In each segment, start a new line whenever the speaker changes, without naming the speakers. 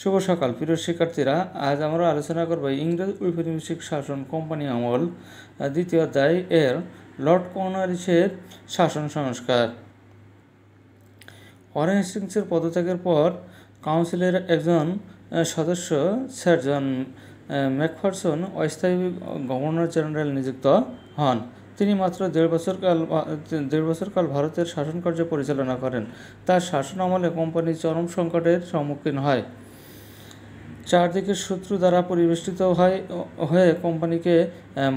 শুভ সকাল প্রিয় শিক্ষার্থীরা আজ আমরা আলোচনা করব ইংরেজ ঔপনিবেশিক শাসন কোম্পানি আমল দ্বিতীয় অধ্যায় এর লর্ড কর্নারিসের শাসন সংস্কার অরেঞ্জ সিংসের পদত্যাগের পর কাউন্সিলের একজন সদস্য স্যারজন ম্যাকফারসন অস্থায়ী গভর্নর জেনারেল নিযুক্ত হন তিনি মাত্র দেড় বছর কাল দেড় বছর কাল ভারতের শাসনকার্য পরিচালনা করেন তার শাসন আমলে কোম্পানি চরম সংকটের সম্মুখীন হয় চারদিকের শত্রু দ্বারা পরিবেষ্টিত হয় হয়ে কোম্পানিকে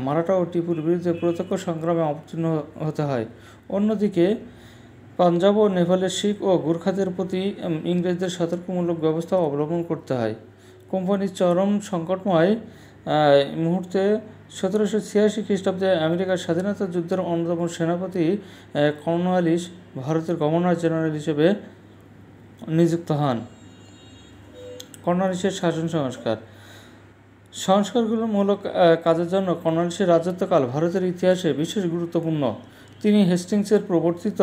মারাঠা ও টিপুর বিরুদ্ধে প্রত্যক্ষ সংগ্রামে অবতীর্ণ হতে হয় অন্যদিকে পাঞ্জাব ও নেপালের শিখ ও গোর্খাদের প্রতি ইংরেজদের সতর্কমূলক ব্যবস্থা অবলম্বন করতে হয় কোম্পানির চরম সংকটময় মুহূর্তে সতেরোশো ছিয়াশি খ্রিস্টাব্দে আমেরিকার স্বাধীনতা যুদ্ধের অন্যতম সেনাপতি কর্নওয়ালিস ভারতের গভর্নর জেনারেল হিসেবে নিযুক্ত হন কর্ণালিশের শাসন সংস্কার সংস্কারগুলোমূলক মূলক কাজের জন্য কর্ণালিশের রাজত্বকাল ভারতের ইতিহাসে বিশেষ গুরুত্বপূর্ণ তিনি হেস্টিংসের প্রবর্তিত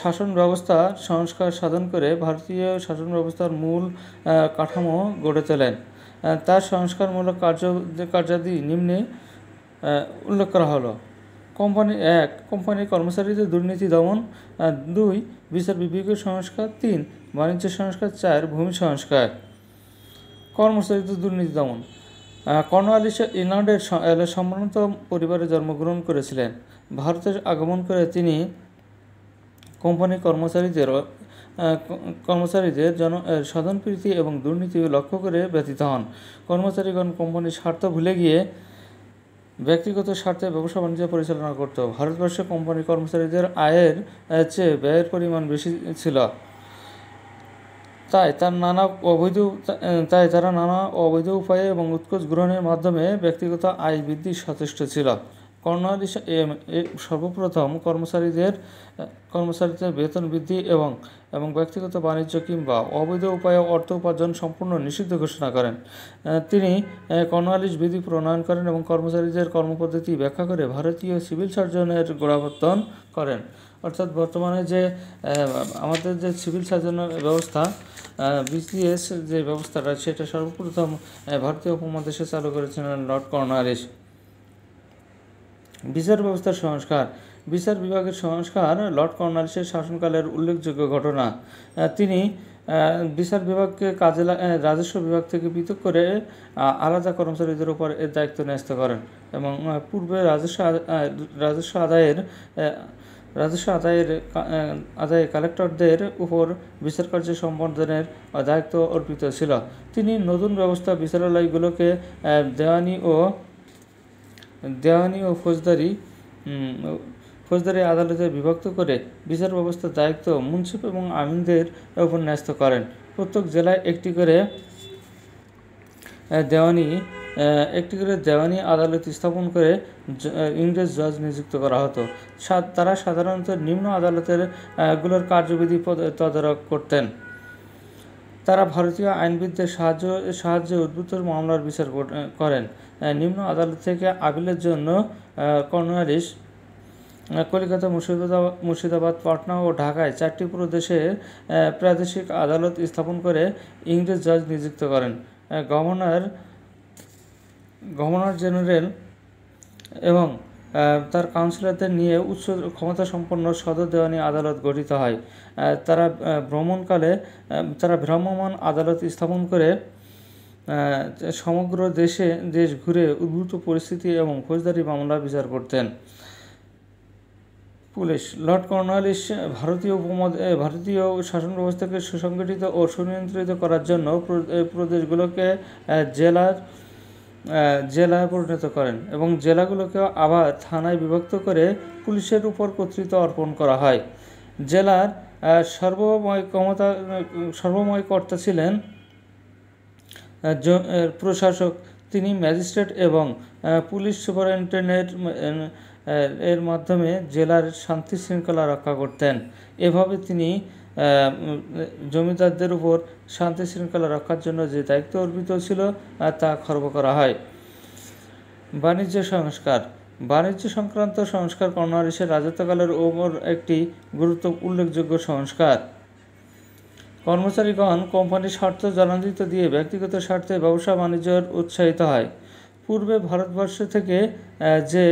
শাসন ব্যবস্থা সংস্কার সাধন করে ভারতীয় শাসন ব্যবস্থার মূল কাঠামো গড়ে তোলেন তার সংস্কারমূলক কার্য কার্যাদি নিম্নে উল্লেখ করা হলো কোম্পানি এক কোম্পানির কর্মচারীদের দুর্নীতি দমন দুই বিচার বিভাগীয় সংস্কার তিন বাণিজ্য সংস্কার চার ভূমি সংস্কার কর্মসূচিত দুর্নীতি দমন কর্ণআলী ইংল্যান্ডের সম্মানত পরিবারে জন্মগ্রহণ করেছিলেন ভারতের আগমন করে তিনি কোম্পানির কর্মচারীদের কর্মচারীদের জন প্রীতি এবং দুর্নীতি লক্ষ্য করে ব্যতীত হন কর্মচারীগণ কোম্পানির স্বার্থ ভুলে গিয়ে ব্যক্তিগত স্বার্থে ব্যবসা বাণিজ্য পরিচালনা করত ভারতবর্ষে কোম্পানি কর্মচারীদের আয়ের চেয়ে ব্যয়ের পরিমাণ বেশি ছিল তাই তার নানা অবৈধ তাই তারা নানা অবৈধ উপায়ে এবং উৎকোচ গ্রহণের মাধ্যমে ব্যক্তিগত আয় বৃদ্ধি সচেষ্ট ছিল কর্ণাদেশ সর্বপ্রথম কর্মচারীদের কর্মচারীদের বেতন বৃদ্ধি এবং এবং ব্যক্তিগত বাণিজ্য কিংবা অবৈধ উপায়ে অর্থ উপার্জন সম্পূর্ণ নিষিদ্ধ ঘোষণা করেন তিনি কর্ণালিশ বিধি প্রণয়ন করেন এবং কর্মচারীদের কর্মপদ্ধতি ব্যাখ্যা করে ভারতীয় সিভিল সার্জনের গোড়াবর্তন করেন অর্থাৎ বর্তমানে যে আমাদের যে সিভিল সার্জনের ব্যবস্থা বিসিএস যে ব্যবস্থাটা সেটা সর্বপ্রথম ভারতীয় উপমহাদেশে চালু করেছিলেন লর্ড কর্নারিস বিচার ব্যবস্থার সংস্কার বিচার বিভাগের সংস্কার লর্ড কর্নারিসের শাসনকালের উল্লেখযোগ্য ঘটনা তিনি বিচার বিভাগকে কাজে রাজস্ব বিভাগ থেকে পৃথক করে আলাদা কর্মচারীদের উপর এর দায়িত্ব ন্যস্ত করেন এবং পূর্বে রাজস্ব রাজস্ব আদায়ের রাজস্ব আদায়ের আদায়ে কালেক্টরদের উপর বিচার কার্য সম্বর্ধনের দায়িত্ব অর্পিত ছিল তিনি নতুন ব্যবস্থা বিচারালয়গুলোকে দেওয়ানি ও দেওয়ানি ও ফৌজদারি ফৌজদারি আদালতে বিভক্ত করে বিচার ব্যবস্থার দায়িত্ব মুন্সিপ এবং আমিনদের উপর ন্যস্ত করেন প্রত্যেক জেলায় একটি করে দেওয়ানি একটি করে দেওয়ানি আদালত স্থাপন করে ইংরেজ জজ নিযুক্ত করা হতো তারা সাধারণত নিম্ন আদালতের গুলোর কার্যবিধি তদারক করতেন তারা ভারতীয় আইনবিদদের সাহায্য সাহায্যে উদ্ভূত মামলার বিচার করেন নিম্ন আদালত থেকে আপিলের জন্য কর্নারিস কলকাতা মুর্শিদাবাদ মুর্শিদাবাদ পাটনা ও ঢাকায় চারটি প্রদেশে প্রাদেশিক আদালত স্থাপন করে ইংরেজ জজ নিযুক্ত করেন গভর্নর গভর্নর জেনারেল এবং তার কাউন্সিলরদের নিয়ে উচ্চ ক্ষমতা সম্পন্ন সদর দেওয়ানি আদালত গঠিত হয় তারা ভ্রমণকালে তারা ভ্রাম্যমাণ আদালত স্থাপন করে সমগ্র দেশে দেশ ঘুরে উদ্ভূত পরিস্থিতি এবং ফৌজদারি মামলা বিচার করতেন পুলিশ লর্ড কর্নালিস ভারতীয় উপমদ ভারতীয় শাসন ব্যবস্থাকে সুসংগঠিত ও সুনিয়ন্ত্রিত করার জন্য প্রদেশগুলোকে জেলার জেলায় পরিণত করেন এবং জেলাগুলোকে আবার থানায় বিভক্ত করে পুলিশের উপর কর্তৃত্ব অর্পণ করা হয় জেলার সর্বময় ক্ষমতা সর্বময় কর্তা ছিলেন প্রশাসক তিনি ম্যাজিস্ট্রেট এবং পুলিশ সুপারিনটেন্ডেন্ট এর মাধ্যমে জেলার শান্তি শৃঙ্খলা রক্ষা করতেন এভাবে তিনি জমিদারদের উপর শান্তি শৃঙ্খলা রক্ষার জন্য যে দায়িত্ব অর্পিত ছিল তা খর্ব করা হয় বাণিজ্য সংস্কার বাণিজ্য সংক্রান্ত সংস্কার কর্ণারিসের রাজত্বকালের ওপর একটি গুরুত্ব উল্লেখযোগ্য সংস্কার কর্মচারীগণ কোম্পানির স্বার্থ জনাদিত দিয়ে ব্যক্তিগত স্বার্থে ব্যবসা বাণিজ্যের উৎসাহিত হয় পূর্বে ভারতবর্ষ থেকে যে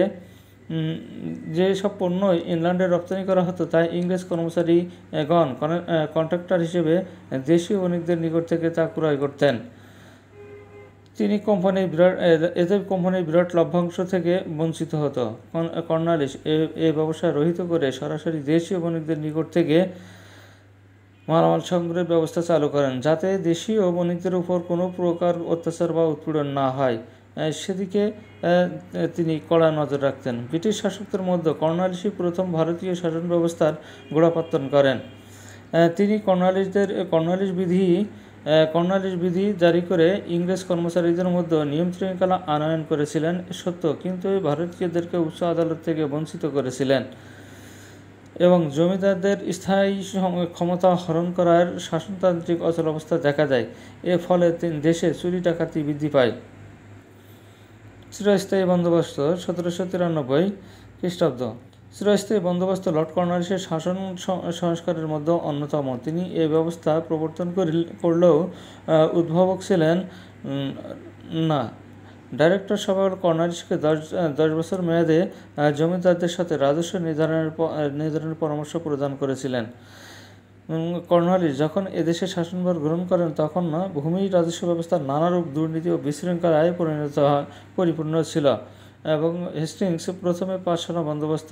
যে সব পণ্য ইংল্যান্ডে রপ্তানি করা হতো তা ইংরেজ কর্মচারী গণ কন্ট্রাক্টর হিসেবে দেশীয় বণিকদের নিকট থেকে তা ক্রয় করতেন তিনি কোম্পানির বিরাট এতে কোম্পানির বিরাট লভ্যাংশ থেকে বঞ্চিত হতো কর্নালিস এ ব্যবসা রহিত করে সরাসরি দেশীয় বণিকদের নিকট থেকে মালামাল সংগ্রহের ব্যবস্থা চালু করেন যাতে দেশীয় বণিকদের উপর কোনো প্রকার অত্যাচার বা উৎপীড়ন না হয় সেদিকে তিনি কড়া নজর রাখতেন ব্রিটিশ শাসকদের মধ্যে কর্ণালিসি প্রথম ভারতীয় শাসন ব্যবস্থার গোড়াপত্তন করেন তিনি কর্ণালিসদের কর্ণালিস বিধি কর্ণালিস বিধি জারি করে ইংরেজ কর্মচারীদের মধ্যে নিয়ম শৃঙ্খলা আনয়ন করেছিলেন সত্য কিন্তু ভারতীয়দেরকে উচ্চ আদালত থেকে বঞ্চিত করেছিলেন এবং জমিদারদের স্থায়ী ক্ষমতা হরণ করার শাসনতান্ত্রিক অচলাবস্থা দেখা দেয় এর ফলে দেশে চুরি ডাকাতি বৃদ্ধি পায় চিরস্থায়ী বন্দোবস্ত সতেরোশো তিরানব্বই খ্রিস্টাব্দ চিরস্থায়ী বন্দোবস্ত লর্ড কর্নওয়ালিসের শাসন সংস্কারের মধ্যে অন্যতম তিনি এই ব্যবস্থা প্রবর্তন করলেও উদ্ভাবক ছিলেন না ডাইরেক্টর সভা কর্নারিসকে দশ দশ বছর মেয়াদে জমিদারদের সাথে রাজস্ব নির্ধারণের নির্ধারণের পরামর্শ প্রদান করেছিলেন কর্ণালী যখন এদেশের শাসনভার গ্রহণ করেন তখন না ভূমি রাজস্ব ব্যবস্থার নানারূপ দুর্নীতি ও বিশৃঙ্খলায় পরিণত পরিপূর্ণ ছিল এবং হেস্টিংস প্রথমে পাঠশালা বন্দোবস্ত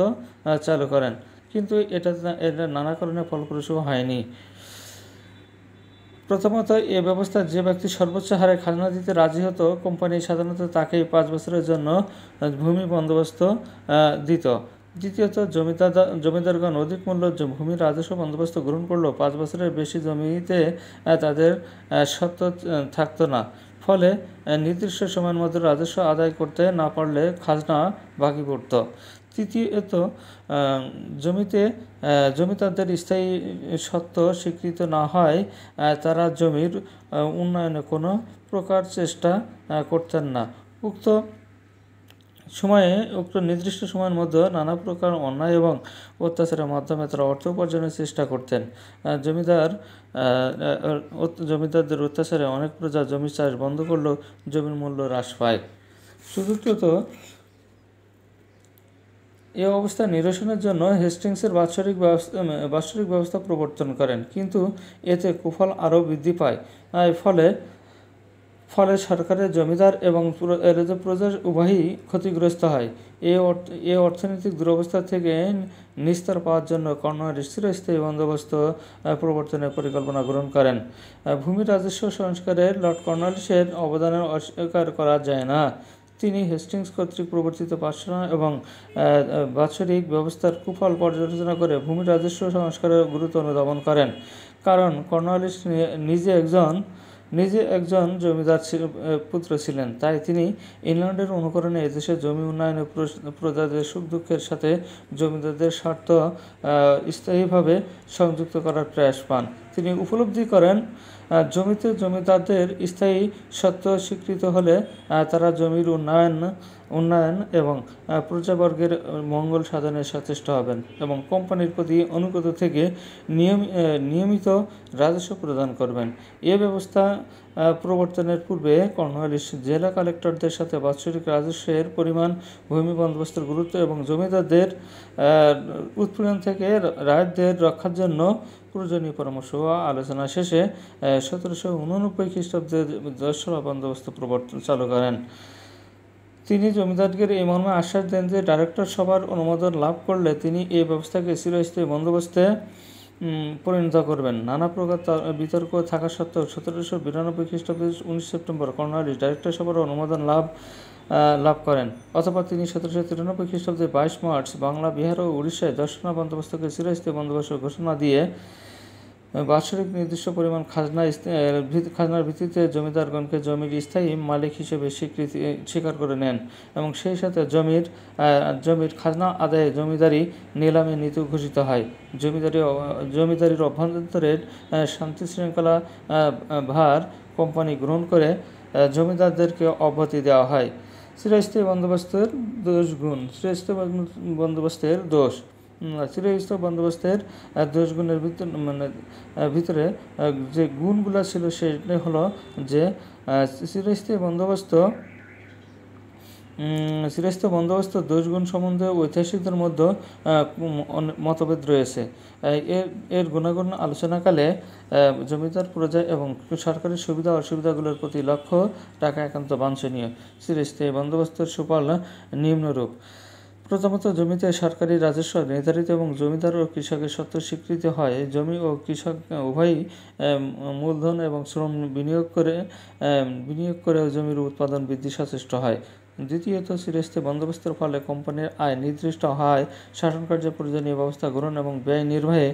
চালু করেন কিন্তু এটা এটা নানা কারণে ফলপ্রসূ হয়নি প্রথমত এ ব্যবস্থা যে ব্যক্তি সর্বোচ্চ হারে খাজনা দিতে রাজি হতো কোম্পানি সাধারণত তাকেই পাঁচ বছরের জন্য ভূমি বন্দোবস্ত দিত দ্বিতীয়ত জমিদার জমিদারগণ অধিক মূল্য ভূমির রাজস্ব বন্দোবস্ত গ্রহণ করলেও পাঁচ বছরের বেশি জমিতে তাদের সত্য থাকতো না ফলে নির্দিষ্ট সময়ের মধ্যে রাজস্ব আদায় করতে না পারলে খাজনা বাকি পড়ত তৃতীয়ত জমিতে জমিদারদের স্থায়ী সত্ত্ব স্বীকৃত না হয় তারা জমির উন্নয়নে কোনো প্রকার চেষ্টা করতেন না উক্ত সময়ে উক্ত নির্দিষ্ট সময়ের মধ্যে নানা প্রকার অন্যায় এবং অত্যাচারের মাধ্যমে তারা অর্থ উপার্জনের চেষ্টা করতেন জমিদার জমিদারদের অত্যাচারে অনেক প্রজা জমি চাষ বন্ধ করলেও জমির মূল্য হ্রাস পায় চতুর্থত এ অবস্থা নিরসনের জন্য হেস্টিংসের বাৎসরিক ব্যবস্থা বাৎসরিক ব্যবস্থা প্রবর্তন করেন কিন্তু এতে কুফল আরও বৃদ্ধি পায় ফলে ফলে সরকারের জমিদার এবং প্রজার উভয়ই ক্ষতিগ্রস্ত হয় এ অর্থনৈতিক দুরবস্থা থেকে নিস্তার পাওয়ার জন্য কর্ণয়ের স্থিরস্থায়ী বন্দোবস্ত প্রবর্তনের পরিকল্পনা গ্রহণ করেন ভূমি রাজস্ব সংস্কারে লর্ড কর্ণালিসের অবদানের অস্বীকার করা যায় না তিনি হেস্টিংস কর্তৃক প্রবর্তিত পার্শ্বনা এবং বাৎসরিক ব্যবস্থার কুফল পর্যালোচনা করে ভূমি রাজস্ব সংস্কারের গুরুত্ব অনুধাবন করেন কারণ কর্ণালিস নিজে একজন নিজে একজন জমিদার পুত্র ছিলেন তাই তিনি ইংল্যান্ডের অনুকরণে এদেশের জমি উন্নয়নে প্রজাদের সুখ দুঃখের সাথে জমিদারদের স্বার্থ স্থায়ীভাবে সংযুক্ত করার প্রয়াস পান তিনি উপলব্ধি করেন জমিতে জমিদারদের স্থায়ী সত্য স্বীকৃত হলে তারা জমির উন্নয়ন উন্নয়ন এবং প্রজাবর্গের মঙ্গল সাধনে সচেষ্ট হবেন এবং কোম্পানির প্রতি অনুগত থেকে নিয়মিত রাজস্ব প্রদান করবেন এ ব্যবস্থা প্রবর্তনের পূর্বে কর্নওয়ালিস জেলা কালেক্টরদের সাথে বাৎসরিক রাজস্বের পরিমাণ ভূমি বন্দোবস্তের গুরুত্ব এবং জমিদারদের উৎপীড়ন থেকে রায়তদের রক্ষার জন্য প্রয়োজনীয় পরামর্শ আলোচনা শেষে সতেরোশো উননব্বই খ্রিস্টাব্দে দশরা বন্দোবস্ত প্রবর্তন চালু করেন তিনি জমিদারদের এই মর্মে আশ্বাস দেন যে ডাইরেক্টর সভার অনুমোদন লাভ করলে তিনি এই ব্যবস্থাকে চিরস্থায়ী বন্দোবস্তে পরিণত করবেন নানা প্রকার বিতর্ক থাকা সত্ত্বেও সতেরোশো বিরানব্বই খ্রিস্টাব্দে উনিশ সেপ্টেম্বর কর্ণালী ডাইরেক্টর সভার অনুমোদন লাভ লাভ করেন অথবা তিনি সতেরোশো তিরানব্বই খ্রিস্টাব্দে বাইশ মার্চ বাংলা বিহার ও উড়িষ্যায় দর্শনা বন্দোবস্তকে চিরস্থায়ী বন্দোবস্ত ঘোষণা দিয়ে বাৎসরিক নির্দিষ্ট পরিমাণ খাজনা খাজনার ভিত্তিতে জমিদারগণকে জমির স্থায়ী মালিক হিসেবে স্বীকৃতি স্বীকার করে নেন এবং সেই সাথে জমির জমির খাজনা আদায়ে জমিদারি নিলামে নীতি ঘোষিত হয় জমিদারি জমিদারির অভ্যন্তরের শান্তি শৃঙ্খলা ভার কোম্পানি গ্রহণ করে জমিদারদেরকে অব্যাহতি দেওয়া হয় শ্রেষ্ঠ বন্দোবস্তের দোষ গুণ শ্রেষ্ঠ বন্দোবস্তের দোষ চিরস্থ বন্দোবস্তের দোষ গুণের ভিতর মানে ভিতরে যে গুণগুলো ছিল সেটাই হলো যে চিরস্থ বন্দোবস্ত শ্রেষ্ঠ বন্দোবস্ত দোষগুণ সম্বন্ধে ঐতিহাসিকদের মধ্যে মতভেদ রয়েছে এর এর গুণাগুণ আলোচনাকালে জমিদার প্রজা এবং সরকারি সুবিধা অসুবিধাগুলোর প্রতি লক্ষ্য টাকা একান্ত বাঞ্ছনীয় শ্রেষ্ঠ বন্দোবস্তের সুফল নিম্নরূপ প্রথমত জমিতে সরকারি রাজস্ব নির্ধারিত এবং জমিদার ও কৃষকের সত্য স্বীকৃতি হয় জমি ও কৃষক উভয়ই মূলধন এবং শ্রম বিনিয়োগ করে বিনিয়োগ করে জমির উৎপাদন বৃদ্ধি সচেষ্ট হয় দ্বিতীয়ত সিরেস্তে বন্দোবস্তের ফলে কোম্পানির আয় নির্দিষ্ট হয় শাসন কার্য প্রয়োজনীয় ব্যবস্থা গ্রহণ এবং ব্যয় নির্বাহে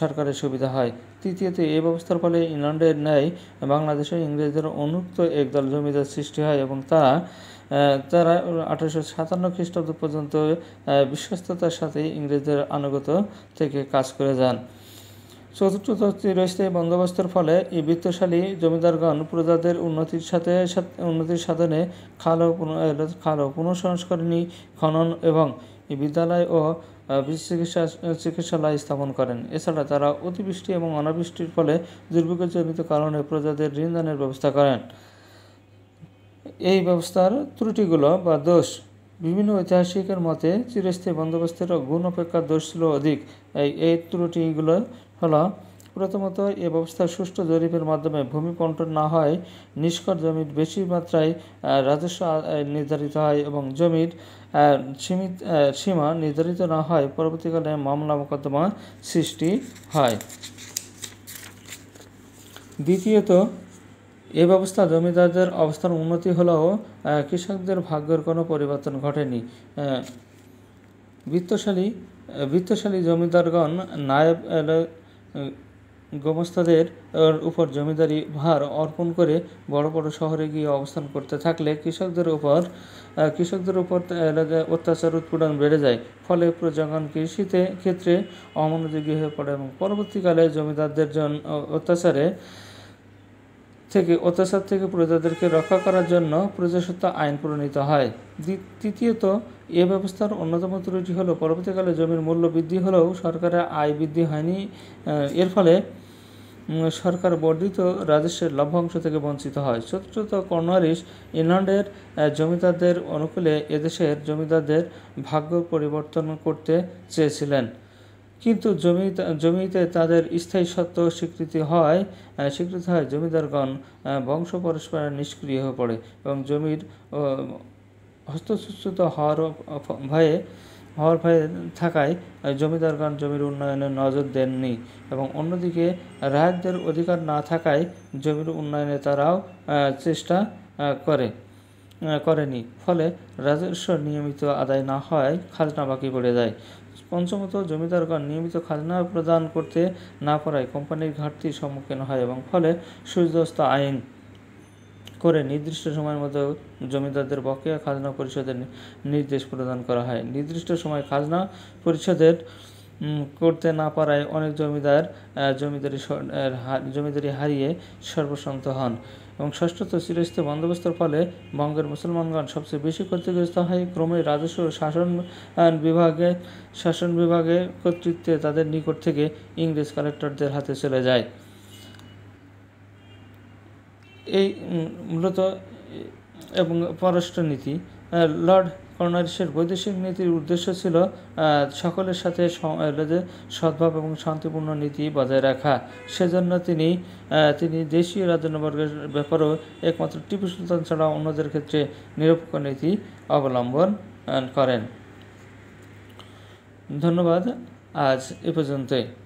সরকারের সুবিধা হয় তৃতীয়ত এই ব্যবস্থার ফলে ইংল্যান্ডের ন্যায় বাংলাদেশে ইংরেজদের অনুক্ত একদল জমিদার সৃষ্টি হয় এবং তারা তারা আঠারোশো সাতান্ন খ্রিস্টাব্দ পর্যন্ত বিশ্বস্ততার সাথে ইংরেজদের আনুগত থেকে কাজ করে যান চতুর্থ স্থায়ী বন্দোবস্তের ফলে এই বৃত্তশালী জমিদারগণ প্রজাদের উন্নতির সাথে উন্নতির সাধনে খাল খাল পুনঃসংস্করণী খনন এবং বিদ্যালয় ও চিকিৎসা চিকিৎসালয় স্থাপন করেন এছাড়া তারা অতিবৃষ্টি এবং অনাবৃষ্টির ফলে দুর্ভিক্ষজনিত কারণে প্রজাদের ঋণদানের ব্যবস্থা করেন এই ব্যবস্থার ত্রুটিগুলো বা দোষ বিভিন্ন ঐতিহাসিকের মতে চিরস্থায়ী বন্দোবস্তের গুণ অপেক্ষা দোষ ছিল অধিক এই ত্রুটিগুলো হলো প্রথমত এ ব্যবস্থা সুষ্ঠু জরিপের মাধ্যমে ভূমি বন্টন না হয় নিষ্কর জমির বেশি মাত্রায় রাজস্ব নির্ধারিত হয় এবং জমির সীমিত সীমা নির্ধারিত না হয় পরবর্তীকালে মামলা মোকদ্দমা সৃষ্টি হয় দ্বিতীয়ত এই ব্যবস্থা জমিদারদের অবস্থার উন্নতি হলেও কৃষকদের ভাগ্যের কোনো পরিবর্তন ঘটেনি বৃত্তশালী বৃত্তশালী জমিদারগণ নায়েব গোমস্তাদের উপর জমিদারি ভার অর্পণ করে বড় বড় শহরে গিয়ে অবস্থান করতে থাকলে কৃষকদের উপর কৃষকদের উপর অত্যাচার উৎপীড়ন বেড়ে যায় ফলে প্রজাগণ কৃষিতে ক্ষেত্রে অমনোযোগী হয়ে পড়ে এবং পরবর্তীকালে জমিদারদের জন্য অত্যাচারে থেকে অত্যাচার থেকে প্রজাদেরকে রক্ষা করার জন্য প্রজাস্বত্ব আইন প্রণীত হয় তৃতীয়ত এ ব্যবস্থার অন্যতম ত্রুটি হলো পরবর্তীকালে জমির মূল্য বৃদ্ধি হলেও সরকারের আয় বৃদ্ধি হয়নি এর ফলে সরকার বর্ধিত রাজস্বের লভ্যাংশ থেকে বঞ্চিত হয় চতুর্থত কর্ণারিস ইংল্যান্ডের জমিদারদের অনুকূলে এদেশের জমিদারদের ভাগ্য পরিবর্তন করতে চেয়েছিলেন কিন্তু জমি জমিতে তাদের স্থায়ী সত্ত্ব স্বীকৃতি হয় স্বীকৃতি হয় জমিদারগণ বংশ পরস্পর নিষ্ক্রিয় হয়ে পড়ে এবং জমির হস্তসূচিত হওয়ার ভয়ে হওয়ার ভয়ে থাকায় জমিদারগণ জমির উন্নয়নে নজর দেননি এবং অন্যদিকে রায়তদের অধিকার না থাকায় জমির উন্নয়নে তারাও চেষ্টা করে করেনি ফলে রাজস্ব নিয়মিত আদায় না হয় খাজনা বাকি পড়ে যায় পঞ্চমত জমিদারগণ নিয়মিত খাজনা প্রদান করতে না পারায় কোম্পানির ঘাটতি সম্মুখীন হয় এবং ফলে সূর্যস্ত আইন করে নির্দিষ্ট সময়ের মধ্যে জমিদারদের বকেয়া খাজনা পরিষদের নির্দেশ প্রদান করা হয় নির্দিষ্ট সময় খাজনা পরিষদের করতে না পারায় অনেক জমিদার জমিদারি জমিদারি হারিয়ে সর্বসন্ত হন এবং ষষ্ঠত চিরস্থির বন্দোবস্তর ফলে বঙ্গের মুসলমানগণ সবচেয়ে বেশি ক্ষতিগ্রস্ত হয় ক্রমে রাজস্ব শাসন বিভাগে শাসন বিভাগে কর্তৃত্বে তাদের নিকট থেকে ইংরেজ কালেক্টরদের হাতে চলে যায় এই মূলত এবং পররাষ্ট্রনীতি লর্ড কর্নারিসের বৈদেশিক নীতির উদ্দেশ্য ছিল সকলের সাথে সদ্ভাব এবং শান্তিপূর্ণ নীতি বজায় রাখা সেজন্য তিনি তিনি দেশীয় রাজন্যবর্গের ব্যাপারেও একমাত্র টিপু সুলতান ছাড়া অন্যদের ক্ষেত্রে নিরপেক্ষ নীতি অবলম্বন করেন ধন্যবাদ আজ এ পর্যন্তই